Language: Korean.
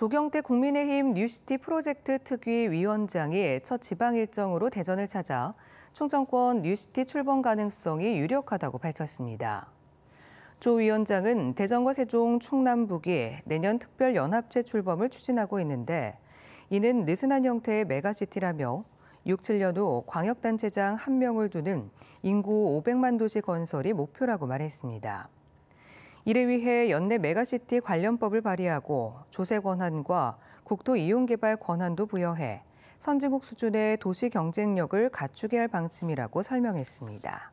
조경태 국민의힘 뉴시티 프로젝트 특위 위원장이 첫 지방 일정으로 대전을 찾아 충청권 뉴시티 출범 가능성이 유력하다고 밝혔습니다. 조 위원장은 대전과 세종, 충남북이 내년 특별 연합체 출범을 추진하고 있는데 이는 느슨한 형태의 메가시티라며 6, 7년 후 광역단체장 1명을 두는 인구 500만 도시 건설이 목표라고 말했습니다. 이를 위해 연내 메가시티 관련법을 발의하고 조세 권한과 국토 이용 개발 권한도 부여해 선진국 수준의 도시 경쟁력을 갖추게 할 방침이라고 설명했습니다.